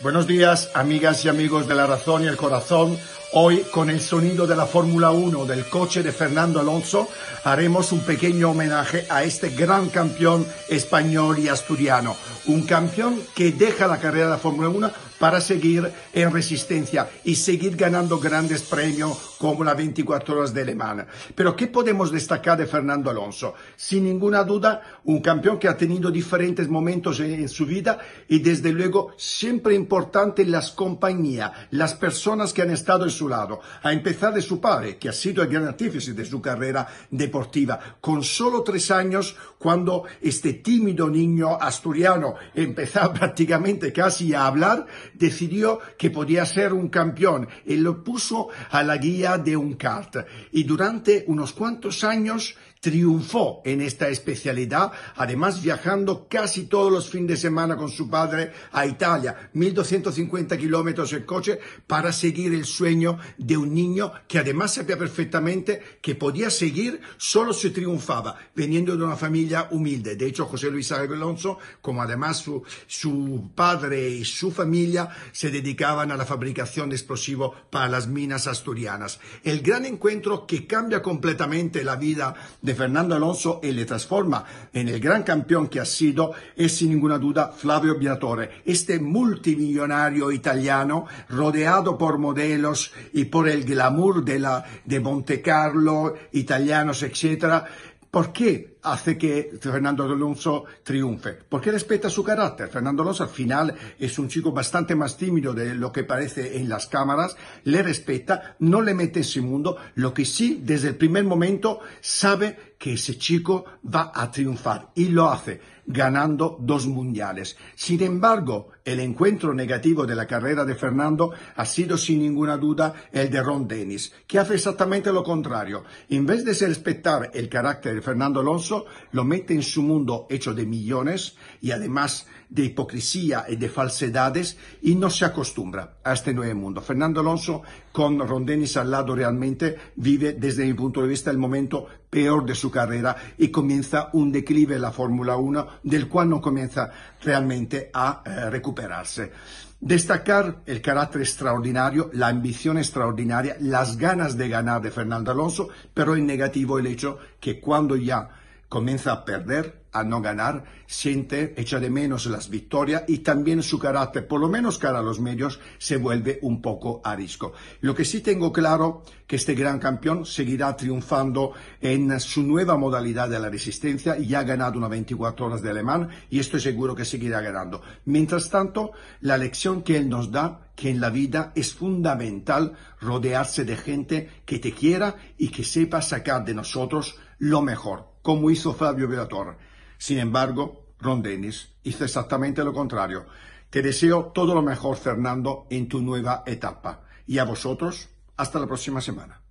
Buenos días, amigas y amigos de la razón y el corazón. Hoy, con el sonido de la Fórmula 1 del coche de Fernando Alonso, haremos un pequeño homenaje a este gran campeón español y asturiano. Un campeón que deja la carrera de la Fórmula 1 para seguir en resistencia y seguir ganando grandes premios como la 24 horas de Le Mans. Pero ¿qué podemos destacar de Fernando Alonso? Sin ninguna duda, un campeón que ha tenido diferentes momentos en, su vida y desde luego siempre importante las compañías, las personas que han estado en su lado, a empezar de su padre, que ha sido el gran artífice de su carrera deportiva. Con solo tres años, cuando este tímido niño asturiano empezaba prácticamente casi a hablar, decidió que podía ser un campeón y lo puso a la guía de un kart. Y durante unos cuantos años triunfó en esta especialidad, además viajando casi todos los fines de semana con su padre a Italia, 1250 kilómetros en coche, para seguir el sueño de un niño que además sabía perfectamente que podía seguir solo si triunfaba, veniendo de una familia humilde. De hecho, José Luis Alonso, como además su, padre y su familia, se dedicaban a la fabricación de explosivos para las minas asturianas. El gran encuentro que cambia completamente la vida de Fernando Alonso y le transforma en el gran campeón que ha sido es sin ninguna duda Flavio Briatore, este multimillonario italiano rodeado por modelos y por el glamour de, la, de Monte Carlo, italianos, etc. ¿Por qué hace que Fernando Alonso triunfe? Porque respeta su carácter. Fernando Alonso al final es un chico bastante más tímido de lo que parece en las cámaras, le respeta, no le mete en su mundo, lo que sí desde el primer momento sabe que ese chico va a triunfar y lo hace ganando dos mundiales. Sin embargo, el encuentro negativo de la carrera de Fernando ha sido sin ninguna duda el de Ron Dennis, que hace exactamente lo contrario. En vez de respetar el carácter de Fernando Alonso, lo mete en su mundo hecho de millones y además de hipocresía y de falsedades y no se acostumbra a este nuevo mundo. Fernando Alonso con Ron Dennis al lado realmente vive desde mi punto de vista el momento peor de su su carrera y comienza un declive en la Fórmula 1 del cual no comienza realmente a eh, recuperarse. Destacar el carácter extraordinario, la ambición extraordinaria, las ganas de ganar de Fernando Alonso, pero en negativo el hecho que cuando ya comienza a perder, a no ganar, siente, echa de menos las victorias y también su carácter, por lo menos cara a los medios, se vuelve un poco a risco. Lo que sí tengo claro que este gran campeón seguirá triunfando en su nueva modalidad de la resistencia y ha ganado una 24 horas de alemán y estoy seguro que seguirá ganando. Mientras tanto, la lección que él nos da que en la vida es fundamental rodearse de gente que te quiera y que sepa sacar de nosotros lo mejor, como hizo Fabio Velator. Sin embargo, Ron Dennis hizo exactamente lo contrario. Te deseo todo lo mejor, Fernando, en tu nueva etapa. Y a vosotros, hasta la próxima semana.